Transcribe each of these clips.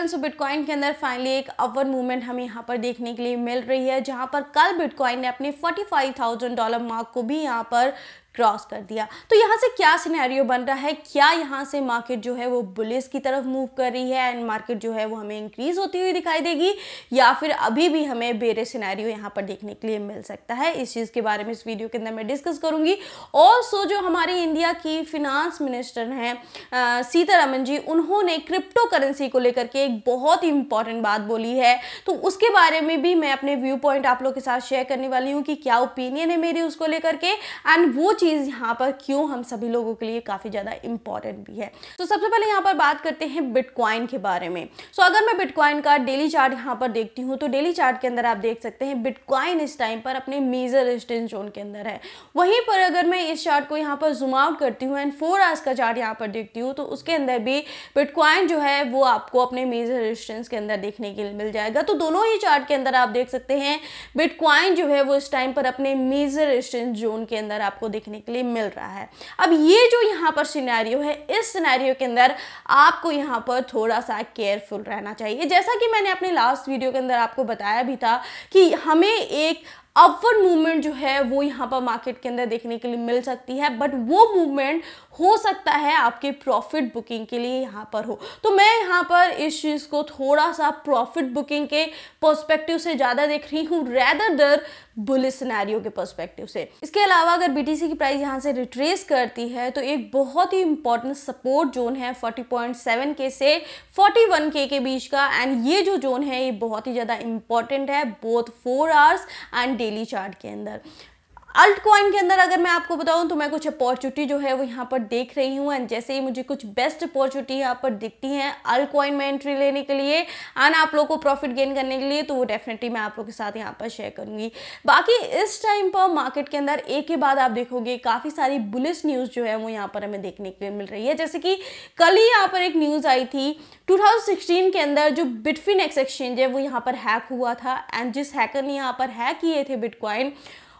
bitcoin सो bitcoin के अंदर finally एक अवर मूवमेंट हमें यहाँ पर देखने के लिए मिल रही है जहाँ पर कल बिटकॉइन ने अपने 45,000 डॉलर मार्क को भी यहाँ पर क्रॉस कर दिया तो यहाँ से क्या सिनेरियो बन रहा है क्या यहाँ से मार्केट जो है वो बुलिस की तरफ मूव कर रही है एंड मार्केट जो है वो हमें इंक्रीज होती हुई दिखाई देगी या फिर अभी भी हमें बेरे सिनेरियो यहाँ पर देखने के लिए मिल सकता है इस चीज़ के बारे में इस वीडियो के अंदर मैं डिस्कस करूँगी और सो जो हमारे इंडिया की फिनांस मिनिस्टर हैं सीतारामन जी उन्होंने क्रिप्टो करेंसी को लेकर के एक बहुत ही इंपॉर्टेंट बात बोली है तो उसके बारे में भी मैं अपने व्यू पॉइंट आप लोग के साथ शेयर करने वाली हूँ कि क्या ओपिनियन है मेरी उसको लेकर के एंड वो चीज़ यहाँ पर क्यों हम सभी लोगों के लिए काफ़ी ज़्यादा इंपॉर्टेंट भी है तो सबसे पहले यहाँ पर बात करते हैं बिटकॉइन के बारे में सो अगर मैं बिटकॉइन का डेली चार्ट यहाँ पर देखती हूँ तो डेली चार्ट के अंदर आप देख सकते हैं बिटकॉइन इस टाइम पर अपने मेजर रेजिस्टेंस जोन के अंदर है वहीं पर अगर मैं इस चार्ट को यहाँ पर जूम आउट करती हूँ एंड फोर आवर्स का चार्ट यहाँ पर देखती हूँ तो उसके अंदर भी बिटकॉइन जो है वो आपको अपने मेजर रेजिस्टेंस के अंदर देखने के लिए मिल जाएगा तो दोनों ही चार्ट के अंदर आप देख सकते हैं बिटकॉइन जो है वो इस टाइम पर अपने मेजर रेजिस्टेंस जोन के अंदर आपको देखने देखने के लिए मिल रहा है अब ये जो यहाँ पर सिनेरियो है इस सिनेरियो के अंदर आपको यहाँ पर थोड़ा सा केयरफुल रहना चाहिए जैसा कि मैंने अपने लास्ट वीडियो के अंदर आपको बताया भी था कि हमें एक अपवर्ड मूवमेंट जो है वो यहाँ पर मार्केट के अंदर देखने के लिए मिल सकती है बट वो मूवमेंट हो सकता है आपके प्रॉफिट बुकिंग के लिए यहाँ पर हो तो मैं यहाँ पर इस चीज़ को थोड़ा सा प्रॉफिट बुकिंग के पर्सपेक्टिव से ज़्यादा देख रही हूँ रैदर दर बुलिस सिनेरियो के पर्सपेक्टिव से इसके अलावा अगर बीटीसी की प्राइस यहाँ से रिट्रेस करती है तो एक बहुत ही इंपॉर्टेंट सपोर्ट जोन है 40.7 के से 41 के के बीच का एंड ये जो जोन है ये बहुत ही ज़्यादा इंपॉर्टेंट है both four hours and daily chart के अंदर अल्ट कॉइन के अंदर अगर मैं आपको बताऊं तो मैं कुछ अपॉर्चुनिटी जो है वो यहाँ पर देख रही हूँ एंड जैसे ही मुझे कुछ बेस्ट अपॉर्चुनिटी यहाँ पर दिखती हैं अल्ट कॉइन में एंट्री लेने के लिए एंड आप लोग को प्रॉफिट गेन करने के लिए तो वो डेफिनेटली मैं आप लोगों के साथ यहाँ पर शेयर करूंगी बाकी इस टाइम पर मार्केट के अंदर एक के बाद आप देखोगे काफ़ी सारी बुलिस न्यूज़ जो है वो यहाँ पर हमें देखने के लिए मिल रही है जैसे कि कल ही यहाँ पर एक न्यूज़ आई थी टू के अंदर जो बिटफिन एक्सचेंज है वो यहाँ पर हैक हुआ था एंड जिस हैकर ने यहाँ पर हैक किए थे बिटकॉइन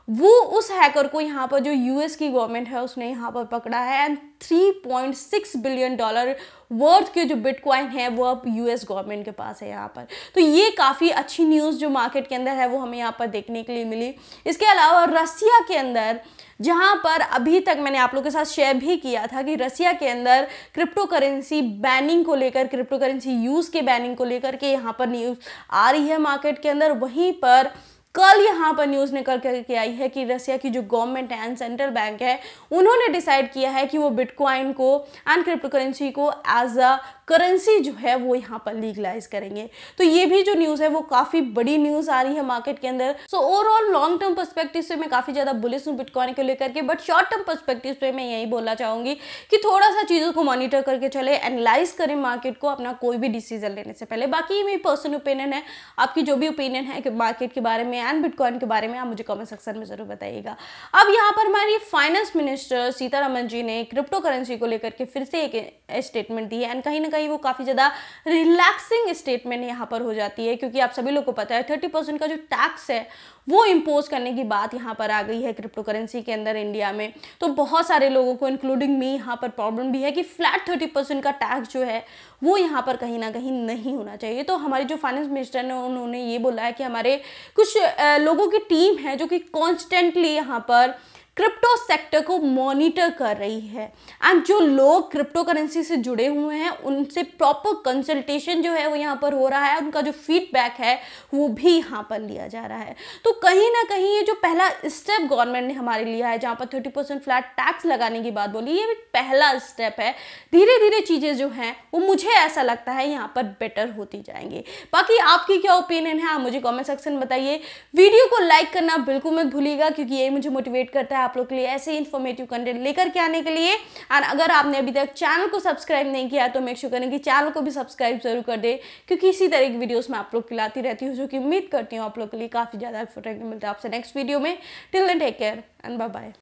वो उस हैकर को यहाँ पर जो यूएस की गवर्नमेंट है उसने यहाँ पर पकड़ा है एंड 3.6 बिलियन डॉलर वर्थ के जो बिटकॉइन है वो अब यूएस गवर्नमेंट के पास है यहाँ पर तो ये काफ़ी अच्छी न्यूज़ जो मार्केट के अंदर है वो हमें यहाँ पर देखने के लिए मिली इसके अलावा रसिया के अंदर जहाँ पर अभी तक मैंने आप लोग के साथ शेयर भी किया था कि रसिया के अंदर क्रिप्टो करेंसी बैनिंग को लेकर क्रिप्टो करेंसी यूज़ के बैनिंग को लेकर के यहाँ पर न्यूज़ आ रही है मार्केट के अंदर वहीं पर कल यहाँ पर न्यूज़ निकल करके आई है कि रसिया की जो गवर्नमेंट एंड सेंट्रल बैंक है उन्होंने डिसाइड किया है कि वो बिटकॉइन को एंड क्रिप्टो करेंसी को एज अ करेंसी जो है वो यहाँ पर लीगलाइज करेंगे तो ये भी जो न्यूज़ है वो काफ़ी बड़ी न्यूज़ आ रही है मार्केट के अंदर so overall long term perspective से मैं काफ़ी ज़्यादा बुलिस हूँ बिटकॉइन को लेकर के बट शॉर्ट टर्म परस्पेक्टिव पर मैं यही बोलना चाहूँगी कि थोड़ा सा चीज़ों को मॉनिटर करके चले एनालाइज करें मार्केट को अपना कोई भी डिसीजन लेने से पहले बाकी ये मेरी पर्सनल ओपिनियन है आपकी जो भी ओपिनियन है कि मार्केट के बारे में एंड बिटकॉइन के बारे में आप मुझे कमेंट सेक्शन में ज़रूर बताइएगा अब यहाँ पर हमारी फाइनेंस मिनिस्टर सीतारमन जी ने क्रिप्टो करेंसी को लेकर के फिर से एक स्टेटमेंट दी है एंड कहीं ना कहीं वो काफ़ी ज़्यादा रिलैक्सिंग स्टेटमेंट यहाँ पर हो जाती है क्योंकि आप सभी लोग को पता है थर्टी का जो टैक्स है वो इम्पोज करने की बात यहाँ पर आ गई है क्रिप्टो करेंसी के अंदर इंडिया में तो बहुत सारे लोगों को इंक्लूडिंग मी यहाँ पर प्रॉब्लम भी है कि फ्लैट थर्टी परसेंट का टैक्स जो है वो यहाँ पर कहीं ना कहीं नहीं होना चाहिए तो हमारे जो फाइनेंस मिनिस्टर ने उन्होंने ये बोला है कि हमारे कुछ लोगों की टीम है जो कि कॉन्स्टेंटली यहाँ पर क्रिप्टो सेक्टर को मॉनिटर कर रही है एंड जो लोग क्रिप्टो करेंसी से जुड़े हुए हैं उनसे प्रॉपर कंसल्टेशन जो है वो यहाँ पर हो रहा है उनका जो फीडबैक है वो भी यहाँ पर लिया जा रहा है तो कहीं ना कहीं ये जो पहला स्टेप गवर्नमेंट ने हमारे लिया है जहाँ पर थर्टी परसेंट फ्लैट टैक्स लगाने की बात बोली ये पहला स्टेप है धीरे धीरे चीज़ें जो हैं वो मुझे ऐसा लगता है यहाँ पर बेटर होती जाएंगी बाकी आपकी क्या ओपिनियन है आप मुझे कॉमेंट सेक्शन में बताइए वीडियो को लाइक करना बिल्कुल मत भूलिएगा क्योंकि ये मुझे मोटिवेट करता है है आप लोग के लिए ऐसे इन्फॉर्मेटिव कंटेंट लेकर के आने के लिए और अगर आपने अभी तक चैनल को सब्सक्राइब नहीं किया तो मेक श्योर करें कि चैनल को भी सब्सक्राइब जरूर कर दे क्योंकि इसी तरह की वीडियोज़ मैं आप लोग खिलाती रहती हूँ जो कि उम्मीद करती हूँ आप लोग के लिए काफ़ी ज़्यादा हेल्पफुल रहेंगे मिलते आपसे नेक्स्ट वीडियो में till then take care and bye bye